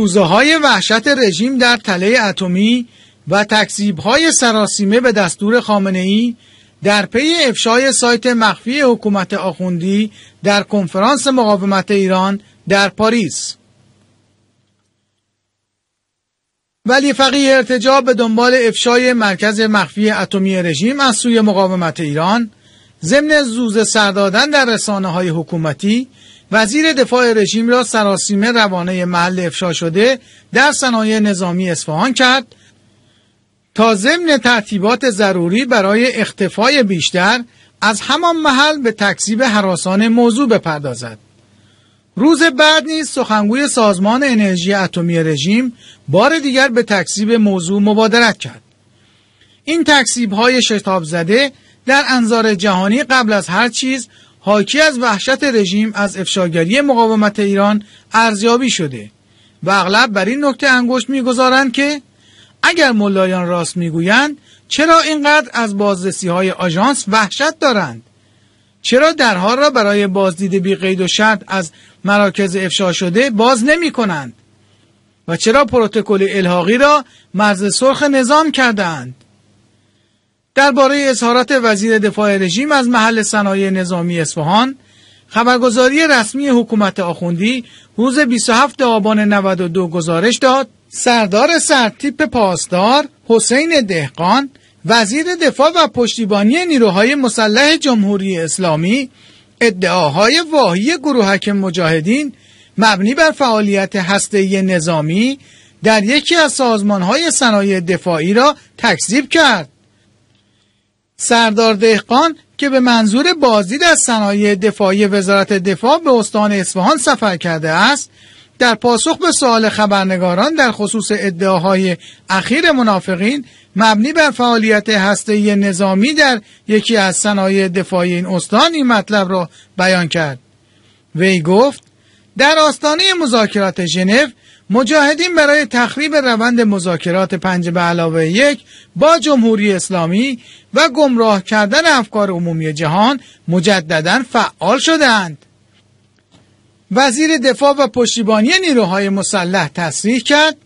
زوزه های وحشت رژیم در تله اتمی و تکذیب های سراسیمه به دستور خامنه ای در پی افشای سایت مخفی حکومت آخوندی در کنفرانس مقاومت ایران در پاریس ولی فقیه ارتجا به دنبال افشای مرکز مخفی اتمی رژیم از سوی مقاومت ایران ضمن زوز سردادن در رسانه های حکومتی وزیر دفاع رژیم را سراسیمه روانه محل افشا شده در صنایع نظامی اصفهان کرد تا ضمن ترتیبات ضروری برای اختفای بیشتر از همان محل به تکذیب حراسان موضوع بپردازد روز بعد نیز سخنگوی سازمان انرژی اتمی رژیم بار دیگر به تکذیب موضوع مبادرت کرد این تکذیب های شتاب زده در انظار جهانی قبل از هر چیز حاکی از وحشت رژیم از افشاگری مقاومت ایران ارزیابی شده و اغلب بر این نکته انگشت میگذارند که اگر ملایان راست میگویند چرا اینقدر از بازرسی های آژانس وحشت دارند چرا درها را برای بازدید بی قید و شرط از مراکز افشا شده باز نمی کنند و چرا پروتکل الحاقی را مرز سرخ نظام کردند درباره اظهارات وزیر دفاع رژیم از محل صنایع نظامی اصفهان خبرگزاری رسمی حکومت آخوندی روز 27 آبان 92 گزارش داد سردار سرتیپ پاسدار حسین دهقان وزیر دفاع و پشتیبانی نیروهای مسلح جمهوری اسلامی ادعاهای واهی گروهک مجاهدین مبنی بر فعالیت هسته نظامی در یکی از سازمانهای صنایع دفاعی را تکذیب کرد سردار دهقان که به منظور بازدید از صنایع دفاعی وزارت دفاع به استان اصفهان سفر کرده است در پاسخ به سوال خبرنگاران در خصوص ادعاهای اخیر منافقین مبنی بر فعالیت هسته نظامی در یکی از صنایع دفاعی این استان این مطلب را بیان کرد وی گفت در آستانه مذاکرات ژنو مجاهدین برای تخریب روند مذاکرات پنج به علاوه یک با جمهوری اسلامی و گمراه کردن افکار عمومی جهان مجددا فعال شدند. وزیر دفاع و پشتیبانی نیروهای مسلح تصریح کرد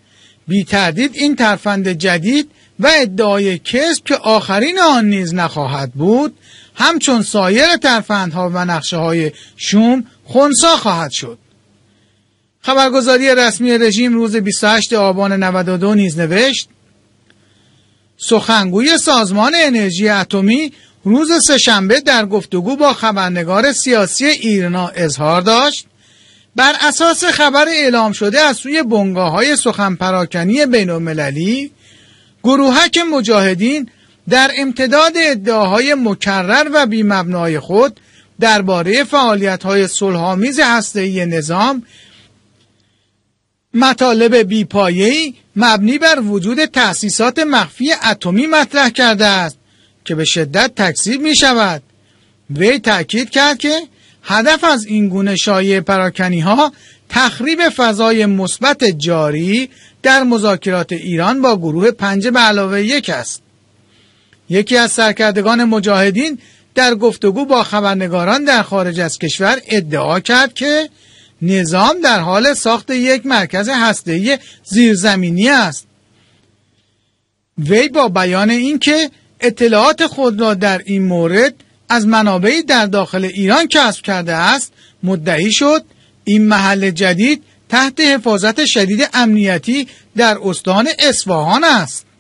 بی تردید این ترفند جدید و ادعای کسب که آخرین آن نیز نخواهد بود همچون سایر ترفندها و نقشه های شوم خونسا خواهد شد خبرگزاری رسمی رژیم روز 28 آبان 92 نیز نوشت سخنگوی سازمان انرژی اتمی روز سهشنبه در گفتگو با خبرنگار سیاسی ایرنا اظهار داشت بر اساس خبر اعلام شده از سوی بنگاه های سخن پراکنی بین المللی گروهک مجاهدین در امتداد ادعاهای مکرر و بیمبنای خود درباره فعالیت های صلحآمیز هسته‌ای نظام مطالب بیپایهی مبنی بر وجود تأسیسات مخفی اتمی مطرح کرده است که به شدت تکذیب می شود وی تأکید کرد که هدف از این گونه شایع پراکنی ها تخریب فضای مثبت جاری در مذاکرات ایران با گروه پنج به علاوه یک است یکی از سرکردگان مجاهدین در گفتگو با خبرنگاران در خارج از کشور ادعا کرد که نظام در حال ساخت یک مرکز هسته‌ای زیرزمینی است وی با بیان اینکه اطلاعات خود را در این مورد از منابعی در داخل ایران کسب کرده است مدعی شد این محل جدید تحت حفاظت شدید امنیتی در استان اصفهان است